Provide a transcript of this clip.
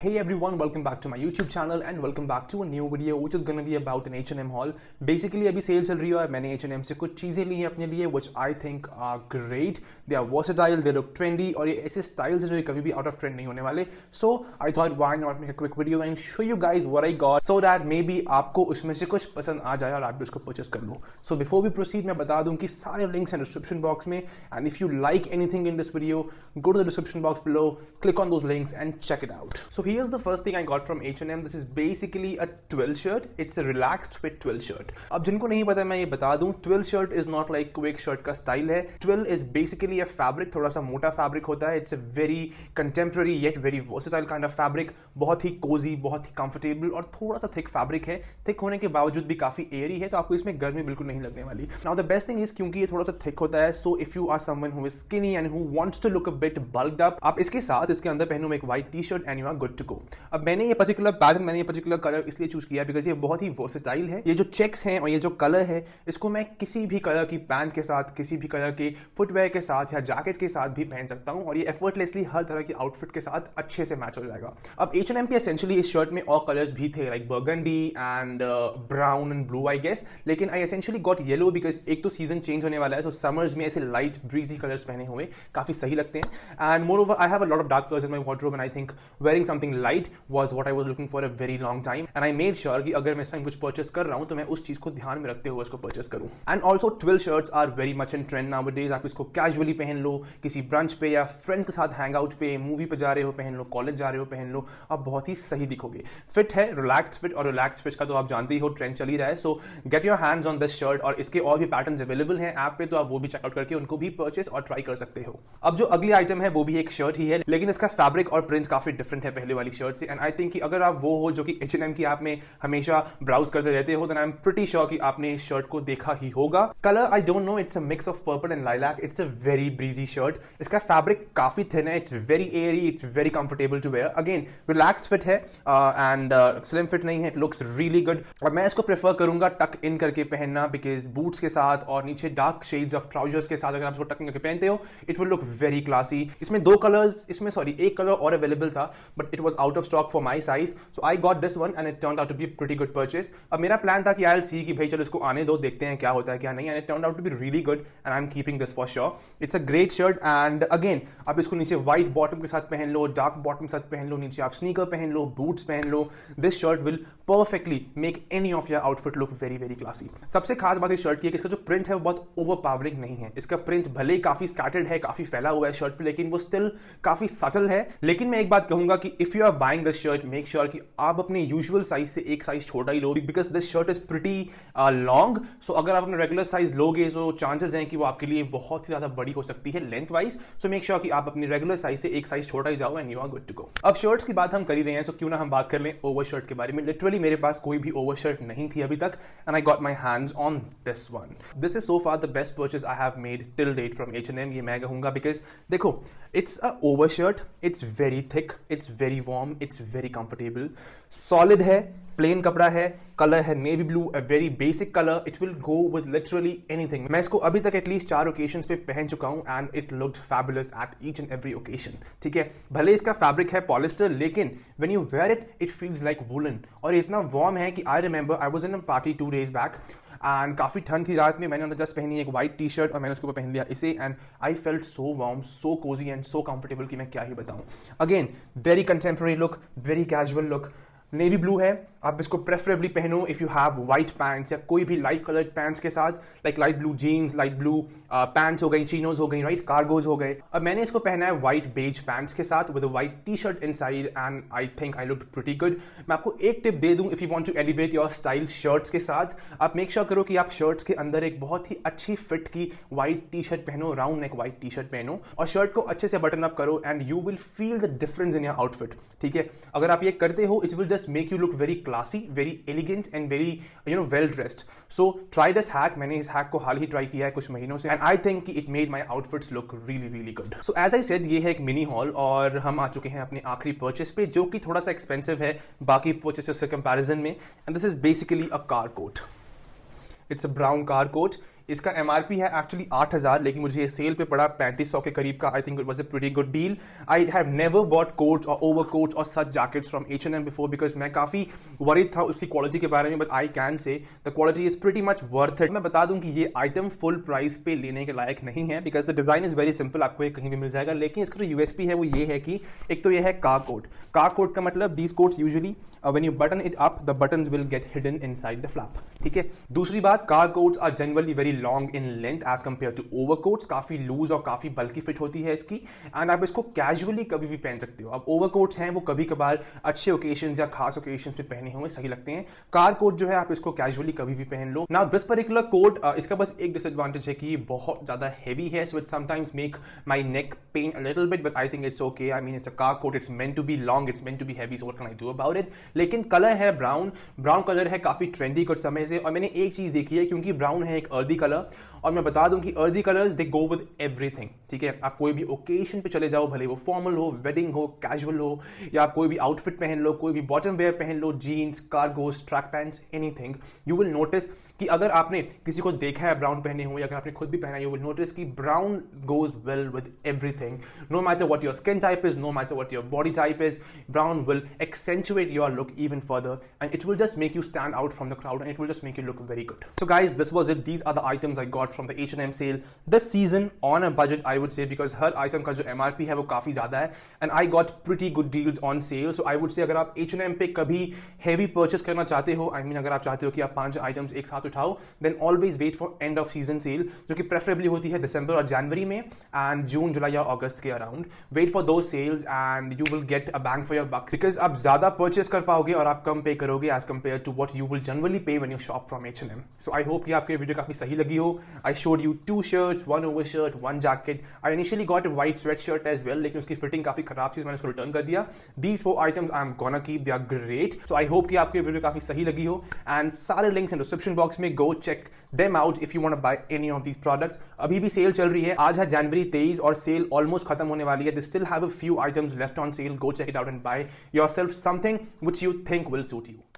Hey everyone, welcome back to my YouTube channel and welcome back to a new video which is going to be about an H&M haul. Basically अभी sale चल रही है और मैंने H&M से कुछ चीज़ें ली हैं अपने लिए which I think are great. They are versatile, they look trendy और ये ऐसे स्टाइल्स हैं जो कभी भी out of trend नहीं होने वाले. So I thought why not make a quick video and show you guys what I got so that maybe आपको उसमें से कुछ पसंद आ जाए और आप भी उसको purchase कर लो. So before we proceed मैं बता दूं कि सारे links हैं description box में and if you like anything in this video, go to the description box below, click on those links and check it out. So here's the first thing I got from H&M. This is basically a twill shirt. It's a relaxed fit twill shirt. अब जिनको नहीं पता मैं ये बता दूं twill shirt is not like quick shirt का style है Twill is basically a fabric थोड़ा सा मोटा फैब्रिक होता है it's a very contemporary yet very versatile kind of fabric. बहुत ही कोजी बहुत ही comfortable और थोड़ा सा थिक फैब्रिक है थिक होने के बावजूद भी काफी एयरी है तो आपको इसमें गर्मी बिल्कुल नहीं लगने वाली now the best thing is क्योंकि ये थोड़ा सा थिक होता है so if you are someone who is skinny and who wants to look a bit bulked up, आप इसके साथ इसके अंदर पहनो एक white T shirt and you are good to go अब मैंने ये पर्टिकुलर पैटर्न मैंने ये पर्टिकुलर कलर इसलिए चूज किया बिकॉज ये बहुत ही वर्सेटाइल है ये जो चेक्स हैं और ये जो कलर है इसको मैं किसी भी कलर की पैंट के साथ किसी भी कलर के फुटवेयर के साथ या जैकेट के साथ भी पहन सकता हूँ और ये एफर्टलेसली हर तरह की आउटफिट के साथ अच्छे से मैच हो जाएगा अब एच एंड एम पी एसेंशली इस शर्ट में और कलर्स भी थे like burgundy and brown and blue I guess लेकिन I essentially got yellow because एक तो सीजन चेंज होने वाला है तो समर्स में ऐसे लाइट ब्रीजी कलर्स पहने हुए काफी सही लगते हैं and moreover I have a lot of dark colours in my wardrobe and I think wearing something something light was what I was looking for a very long time and I made sure कि अगर मैं इस time कुछ purchase कर रहा हूँ तो मैं उस चीज़ को ध्यान में रखते हुए उसको परचेस करूँ and also twelve shirts are very much in trend nowadays आप इसको कैजुअली पहन लो किसी ब्रंच पे या फ्रेंड के साथ हैंग आउट पे मूवी पे जा रहे हो पहन लो कॉलेज जा रहे हो पहन लो आप बहुत ही सही दिखोगे फिट है रिलैक्स फिट और रिलैक्स फिट का तो आप जानते ही हो ट्रेंड चल ही रहा है so get your hands on this shirt और इसके और भी पैटर्न अवेलेबल हैं ऐप पे तो आप वो भी चेकआउट करके उनको भी परचेस और ट्राई कर सकते हो अब जो अगली आइटम है वो भी एक शर्ट ही है लेकिन इसका फैब्रिक और प्रिंट काफी डिफरेंट है पहले वाली शर्ट से एंड आई थिंक कि अगर आप वो हो जो कि एच एन एम की आप में हमेशा ब्राउज करते रहते हो then I am pretty sure कि आपने इस शर्ट को देखा ही होगा colour I don't know it's a mix of purple and lilac it's a very breezy shirt इसका फैब्रिक काफी थिन है it's very airy it's very comfortable to wear again relax fit है एंड स्लिम फिट नहीं है it looks really good और मैं इसको prefer करूंगा टक इन करके पहनना बिकॉज बूट्स के साथ और नीचे डार्क शेड्स ऑफ ट्राउजर्स के साथ अगर आप इसको टक इन करके पहनते हो it will look very classy इसमें दो कलर्स इसमें सॉरी एक कलर और अवेलेबल था but it was out of stock for my size so I got this one and it turned out to be a pretty good purchase अब मेरा plan था कि आई एल सी कि भाई चलो इसको आने दो देखते हैं क्या होता है क्या नहीं and it turn out to be really good and I am keeping this for sure it's a great shirt and again आप इसको नीचे व्हाइट बॉटम के साथ पहन लो डार्क बॉटम के साथ पहन लो नीचे आप स्नीकर पहन लो बूट्स पहन लो this shirt will perfectly make any of your outfit look very very classy सबसे खास बात इस शर्ट की है कि इसका जो प्रिंट है वो बहुत ओवर नहीं है इसका प्रिंट भले ही काफी स्कैटर्ड है काफी फैला हुआ है शर्ट पर लेकिन वो स्टिल काफी सटल है लेकिन मैं एक बात कहूंगा कि if you are buying this shirt make sure कि आप अपने यूजुअल साइज से एक साइज छोटा ही लो because this shirt is pretty long so अगर आप अपने रेगुलर साइज लोगे तो चांसेस हैं कि वो आपके लिए बहुत ही ज्यादा बड़ी हो सकती है length wise so make sure कि आप अपने रेगुलर साइज से एक साइज छोटा ही जाओ and you are good to go अब शर्ट्स की बात हम कर ही रहे हैं सो so क्यों ना हम बात कर लें ओवर शर्ट के बारे में लिटरली मेरे पास कोई भी ओवर शर्ट नहीं थी अभी तक and I got my hands on this one this is so far the best purchase I have made till date from H and M ये मैं कहूंगा बिकॉज देखो it's a over shirt it's very thick it's very warm it's very comfortable solid है plain कपड़ा है colour है navy blue a very basic colour it will go with literally anything मैं इसको अभी तक एटलीस्ट चार ओकेशन पे पहन चुका हूँ and it looked fabulous at each and every occasion ठीक है भले इसका फैब्रिक है पॉलिस्टर लेकिन when you wear it it feels like woollen और इतना वार्म है कि I remember I was in a party two days back and काफ़ी ठंड थी रात में मैंने उन्हें जस्ट पहनी एक वाइट टी शर्ट और मैंने उसके ऊपर पहन लिया इसे and I felt so warm so cozy and so comfortable कि मैं क्या ही बताऊँ again very contemporary look very casual look navy blue है आप इसको प्रेफरेबली पहनो if you have white pants या कोई भी लाइट कलर्ड पैंट्स के साथ like light blue jeans light blue pants हो गई चीनोज हो गई राइट कार्गोज हो गए अब मैंने इसको पहना है वाइट बेज पैंट्स के साथ with white T shirt inside and I think I look pretty good मैं आपको एक टिप दे दूँ if you want to elevate your style shirts के साथ आप मेक श्योर sure करो कि आप शर्ट्स के अंदर एक बहुत ही अच्छी फिट की वाइट टी शर्ट पहनो round neck white T shirt पहनो और शर्ट को अच्छे से बटन अप करो and you will feel the difference in your outfit ठीक है अगर आप ये करते हो it's will this make you look very classy very elegant and very you know well dressed so try this hack maine is hack ko हाल hi try kiya hai kuch महीनों se and I think कि it made my outfits look really really good so as I said ye hai ek mini haul aur hum aa chuke hain apne aakhri purchase pe jo ki thoda sa expensive hai baaki purchases se comparison mein and this is basically a car coat it's a brown car coat इसका एम है actually आठ हज़ार लेकिन मुझे ये cell पे पड़ा पैंतीस सौ के करीब का I think it was a pretty good deal I have never bought coats और ओवर कोट्स और such jackets from H and M before because मैं काफ़ी वरिड था उसकी क्वालिटी के बारे में but I can say the quality is pretty much worth it मैं बता दूं कि ये आइटम फुल प्राइस पे लेने के लायक नहीं है because the design is very simple आपको ये कहीं भी मिल जाएगा लेकिन इसका जो तो यूएसपी है वो ये है कि एक तो ये है का कोट का कोट का मतलब these coats usually when you button it up the button will get hidden inside the flap ठीक है दूसरी बात car coats are generally very long in length as compared to overcoats काफ़ी loose और काफ़ी बल्कि फिट होती है इसकी एंड आप इसको कैजुअली कभी भी पहन सकते हो अब ओवरकोट्स हैं वो कभी कभार अच्छे ओकेशन या खास ओकेशन पे पहने हुए सही लगते हैं कार कोट जो है आप इसको कैजुअली कभी भी पहन लो ना दिस पर्टिकुलर कोट इसका बस एक डिसएडवांटेज है कि ये बहुत ज़्यादा हैवी है so it sometimes make my neck pain a little bit but I think it's okay I mean it's a car coat it's meant to be long it's meant to be heavy so what can I do about it लेकिन colour है brown brown colour है काफ़ी trendy कुछ समय से और मैंने एक चीज़ देखी है क्योंकि ब्राउन है एक अर्दी कलर कलर और मैं बता दूं कि earthy colours they go with everything ठीक है आप कोई भी ओकेजन पे चले जाओ भले वो फॉर्मल हो वेडिंग हो कैजुअल हो या आप कोई भी आउटफिट पहन लो कोई भी बॉटम वेयर पहन लो jeans cargos track pants anything you will notice कि अगर आपने किसी को देखा है ब्राउन पहने हुए या अगर आपने खुद भी पहना यू विल नोटिस कि brown goes well with everything no matter what your skin type is no matter what your body type is brown will accentuate your look even further and it will just make you stand out from the crowd and it will just make you look very good so guys this was it these are the items I got from the H&M sale this season on a budget I would say because हर item का जो एम है वो काफ़ी ज़्यादा है and I got pretty good deals on sale so I would say अगर आप एच एन एम पे कभी हैवी परचेस करना चाहते हो आई I मीन mean, अगर आप चाहते हो कि आप पांच आइटम्स एक साथ उठाओ then always wait for end of season sale जो कि प्रेफरेबली होती है दिसंबर और जनवरी में एंड जून जुलाई या अगस्त के अराउंड वेट फॉर दो sales and you will get a bang for your bucks because आप ज़्यादा परचेस कर पाओगे और आप कम पे करोगे as compared to what you will generally pay when you shop from H and M so I hope कि आपके वीडियो काफ़ी सही अच्छी लगी हो I showed you two shirts one over shirt one jacket I initially got a white sweat shirt as well लेकिन उसकी fitting काफी खराब थी तो मैंने उसको रिटर्न कर दिया दीज वो items I am gonna keep they are great so I hope कि आपकी वीडियो काफी सही लगी हो एंड सारे लिंक्स एंड डिस्क्रिप्शन बॉक्स में go check them out if you want buy any of these products अभी भी सेल चल रही है आज है जनवरी तेईस और सेल ऑलमोस्ट खत्म होने वाली है they still have a few items left on sale go check it out and buy yourself something which you think will suit you